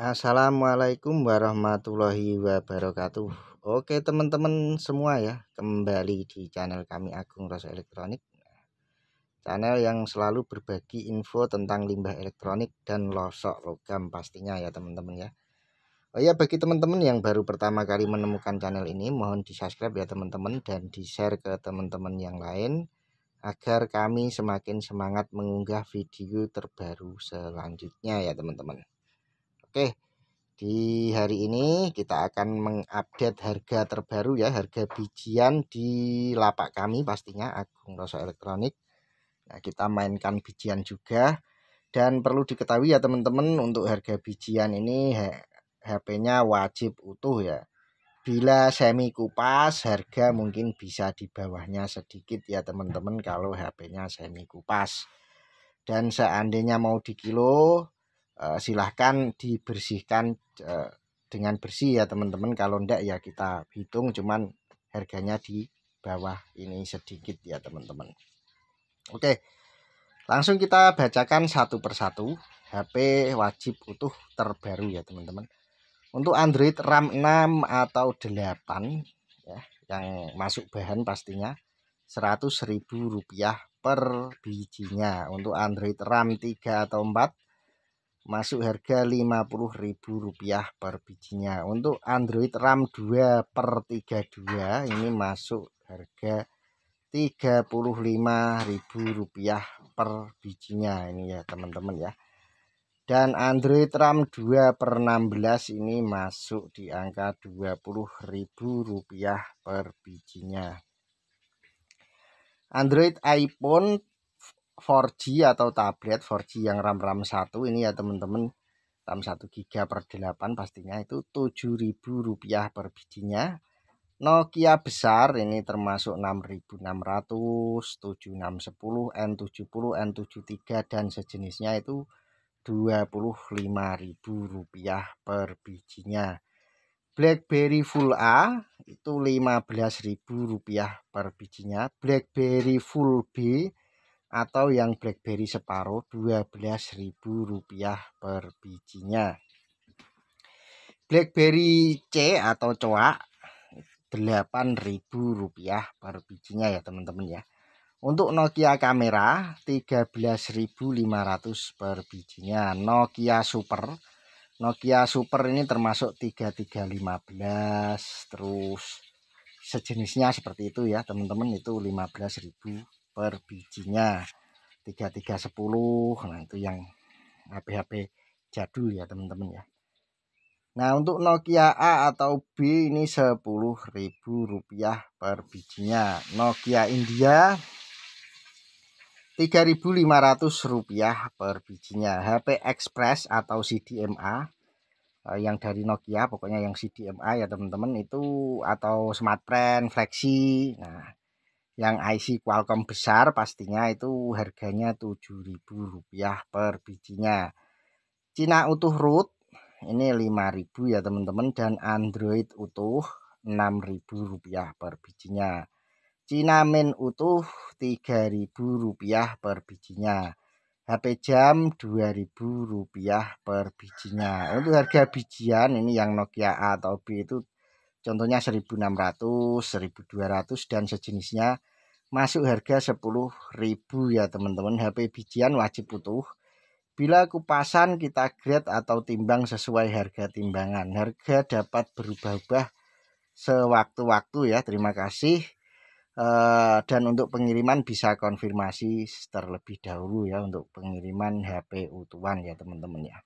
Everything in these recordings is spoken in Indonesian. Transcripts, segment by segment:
Assalamualaikum warahmatullahi wabarakatuh Oke teman-teman semua ya Kembali di channel kami Agung Rasa Elektronik Channel yang selalu berbagi info tentang limbah elektronik dan losok logam pastinya ya teman-teman ya Oh ya bagi teman-teman yang baru pertama kali menemukan channel ini Mohon di subscribe ya teman-teman Dan di share ke teman-teman yang lain Agar kami semakin semangat mengunggah video terbaru selanjutnya ya teman-teman Oke, di hari ini kita akan mengupdate harga terbaru ya, harga bijian di lapak kami pastinya Agung Rosso Elektronik. Nah, kita mainkan bijian juga. Dan perlu diketahui ya teman-teman untuk harga bijian ini HP-nya wajib utuh ya. Bila semi kupas harga mungkin bisa di bawahnya sedikit ya teman-teman kalau HP-nya semi kupas. Dan seandainya mau di kilo Eh, silahkan dibersihkan eh, dengan bersih ya teman-teman kalau ndak ya kita hitung cuman harganya di bawah ini sedikit ya teman-teman oke langsung kita bacakan satu persatu HP wajib utuh terbaru ya teman-teman untuk Android RAM 6 atau 8 ya yang masuk bahan pastinya 100.000 rupiah per bijinya untuk Android RAM 3 atau 4 masuk harga Rp50.000 per bijinya untuk Android RAM 2 per 32 ini masuk harga Rp35.000 per bijinya ini ya teman-teman ya dan Android RAM 2 per 16 ini masuk di angka Rp20.000 per bijinya Android iPhone 4G atau tablet 4G yang RAM-RAM 1 ini ya teman-teman RAM 1 GB per 8 pastinya itu Rp7.000 per bijinya Nokia besar ini termasuk 6600, 7610, N70, N73 dan sejenisnya itu Rp25.000 per bijinya. BlackBerry Full A itu Rp15.000 per bijinya. BlackBerry Full B atau yang BlackBerry separuh Rp12.000 per bijinya. BlackBerry C atau coak Rp8.000 per bijinya ya teman-teman ya. Untuk Nokia kamera 13.500 per bijinya. Nokia Super Nokia Super ini termasuk 3315 terus sejenisnya seperti itu ya teman-teman itu 15.000 per bijinya 3310 nah itu yang HP-HP jadul ya teman-teman ya Nah untuk Nokia A atau B ini Rp10.000 per bijinya Nokia India Rp3.500 per bijinya HP Express atau CDMA eh, yang dari Nokia pokoknya yang CDMA ya teman-teman itu atau smartphone flexi nah yang IC Qualcomm besar pastinya itu harganya Rp7.000 per bijinya. Cina utuh root ini 5000 ya teman-teman dan Android utuh rp rupiah per bijinya. Cina Min utuh rp rupiah per bijinya. HP jam rp rupiah per bijinya. Untuk harga bijian ini yang Nokia A atau B itu Contohnya 1600, 1200 dan sejenisnya masuk harga 10.000 ya teman-teman. HP bijian wajib utuh. Bila kupasan kita grade atau timbang sesuai harga timbangan. Harga dapat berubah-ubah sewaktu-waktu ya. Terima kasih. Eh, dan untuk pengiriman bisa konfirmasi terlebih dahulu ya untuk pengiriman HP utuhan ya teman-teman ya.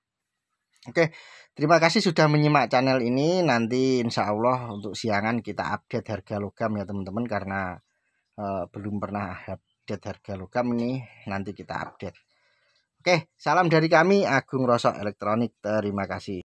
Oke, terima kasih sudah menyimak channel ini. Nanti insya Allah untuk siangan kita update harga logam ya teman-teman karena uh, belum pernah update harga logam ini. Nanti kita update. Oke, salam dari kami Agung Rosok Elektronik. Terima kasih.